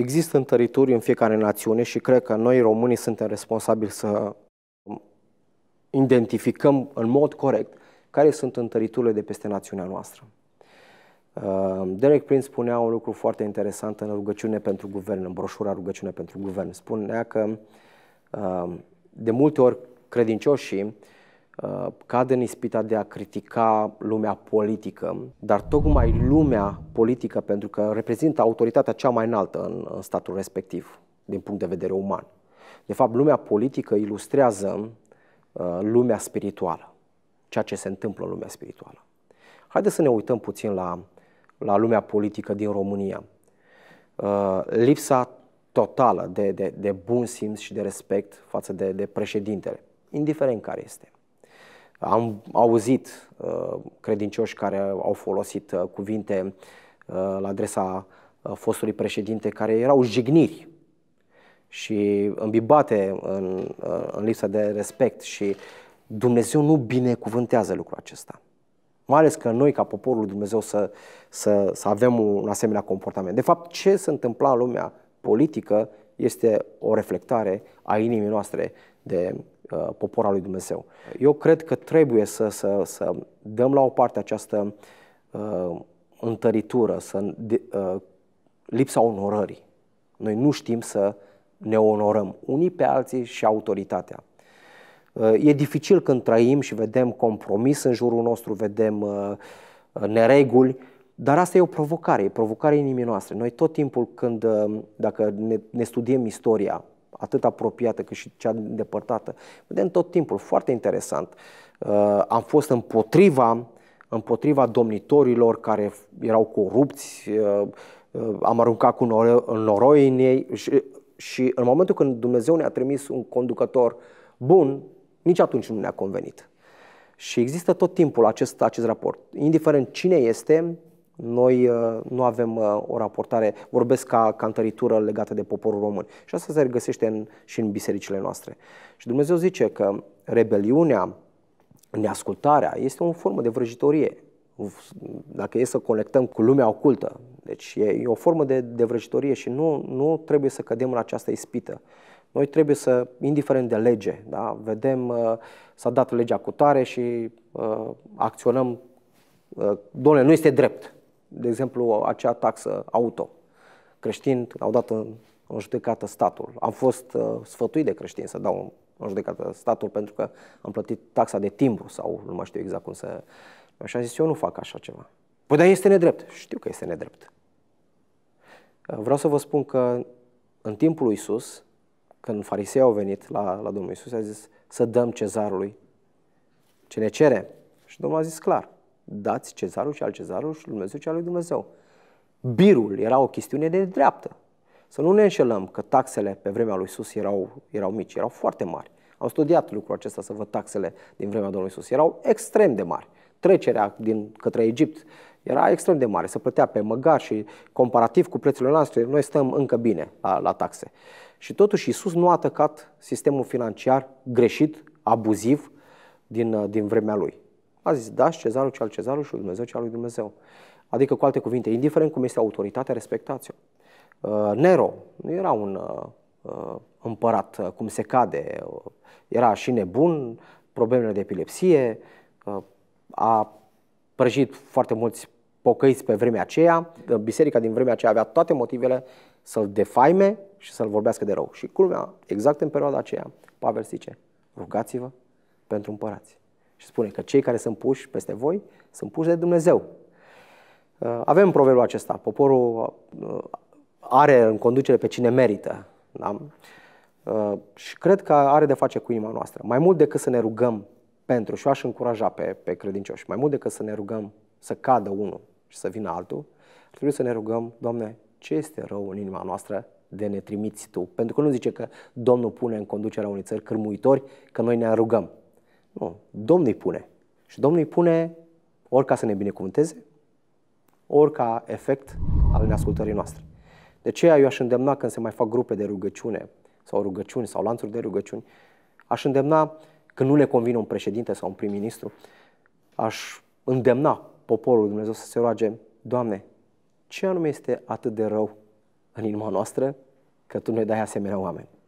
Există în teritoriu în fiecare națiune și cred că noi românii suntem responsabili să identificăm în mod corect care sunt în teritoriul de peste națiunea noastră. Uh, Derek Prince spunea un lucru foarte interesant în rugăciune pentru guvern, în broșura rugăciune pentru guvern. Spunea că uh, de multe ori credincioșii Uh, cad în ispita de a critica lumea politică, dar tocmai lumea politică, pentru că reprezintă autoritatea cea mai înaltă în, în statul respectiv, din punct de vedere uman. De fapt, lumea politică ilustrează uh, lumea spirituală, ceea ce se întâmplă în lumea spirituală. Haideți să ne uităm puțin la, la lumea politică din România. Uh, lipsa totală de, de, de bun simț și de respect față de, de președintele, indiferent care este am auzit uh, credincioși care au folosit uh, cuvinte uh, la adresa fostului președinte care erau jigniri și îmbibate în, în lipsa de respect și Dumnezeu nu binecuvântează lucrul acesta. Mai ales că noi, ca poporul lui Dumnezeu, să, să, să avem un asemenea comportament. De fapt, ce se întâmpla în lumea politică este o reflectare a inimii noastre de uh, popor al lui Dumnezeu. Eu cred că trebuie să, să, să dăm la o parte această uh, întăritură, să, uh, lipsa onorării. Noi nu știm să ne onorăm unii pe alții și autoritatea. Uh, e dificil când trăim și vedem compromis în jurul nostru, vedem uh, uh, nereguli, dar asta e o provocare, e provocare inimii noastre. Noi tot timpul când, dacă ne studiem istoria, atât apropiată cât și cea îndepărtată. Vedem tot timpul, foarte interesant. Uh, am fost împotriva, împotriva domnitorilor care erau corupți, uh, uh, am aruncat cu noroi în ei și, și în momentul când Dumnezeu ne-a trimis un conducător bun, nici atunci nu ne-a convenit. Și există tot timpul acest, acest raport. Indiferent cine este, noi uh, nu avem uh, o raportare, vorbesc ca, cantăritură legată de poporul român. Și asta se regăsește în, și în bisericile noastre. Și Dumnezeu zice că rebeliunea, neascultarea, este o formă de vrăjitorie. Dacă e să conectăm cu lumea ocultă, deci e, e o formă de, de vrăjitorie și nu, nu trebuie să cădem în această ispită. Noi trebuie să, indiferent de lege, da, vedem, uh, s-a dat legea cu tare și uh, acționăm, uh, doamne, nu este drept de exemplu, acea taxă auto. Creștini au dat în, în judecată statul. Am fost uh, sfătuit de creștini să dau în judecată statul pentru că am plătit taxa de timbru sau nu mai știu exact cum să... Și am zis, eu nu fac așa ceva. Păi dar este nedrept. Știu că este nedrept. Uh, vreau să vă spun că în timpul lui Isus, când farisei au venit la, la Domnul Isus, a zis să dăm cezarului ce ne cere. Și Domnul a zis clar, dați cezarul și al cezarului și Dumnezeu și al lui Dumnezeu. Birul era o chestiune de dreaptă. Să nu ne înșelăm că taxele pe vremea lui Isus erau, erau mici, erau foarte mari. Am studiat lucrul acesta să văd taxele din vremea Domnului Isus. Erau extrem de mari. Trecerea din către Egipt era extrem de mare. Se plătea pe măgar și comparativ cu prețurile noastre, noi stăm încă bine la, la taxe. Și totuși Isus nu a atacat sistemul financiar greșit, abuziv din, din vremea lui. A zis, dați cezarul ce al cezarului și Dumnezeu ce al lui Dumnezeu. Adică, cu alte cuvinte, indiferent cum este autoritatea, respectați-o. Uh, Nero nu era un uh, împărat uh, cum se cade, era și nebun, problemele de epilepsie, a prăjit foarte mulți pocăiți pe vremea aceea. Biserica din vremea aceea avea toate motivele să-l defaime și să-l vorbească de rău. Și culmea, exact în perioada aceea, Pavel zice, rugați-vă pentru împărați. Și spune că cei care sunt puși peste voi sunt puși de Dumnezeu. Uh, avem proverbul acesta. Poporul uh, are în conducere pe cine merită. Da? Uh, și cred că are de face cu inima noastră. Mai mult decât să ne rugăm pentru, și eu aș încuraja pe, pe credincioși, mai mult decât să ne rugăm să cadă unul și să vină altul, Trebuie să ne rugăm, Doamne, ce este rău în inima noastră de ne trimiți Tu? Pentru că nu zice că Domnul pune în conducerea unei țări cârmuitori, că noi ne rugăm. Nu. Domnul îi pune. Și Domnul îi pune ori ca să ne binecuvânteze, ori ca efect al neascultării noastre. De aceea eu aș îndemna când se mai fac grupe de rugăciune sau rugăciuni sau lanțuri de rugăciuni, aș îndemna când nu le convine un președinte sau un prim-ministru, aș îndemna poporul Dumnezeu să se roage, Doamne, ce anume este atât de rău în inima noastră că Tu ne dai asemenea oameni?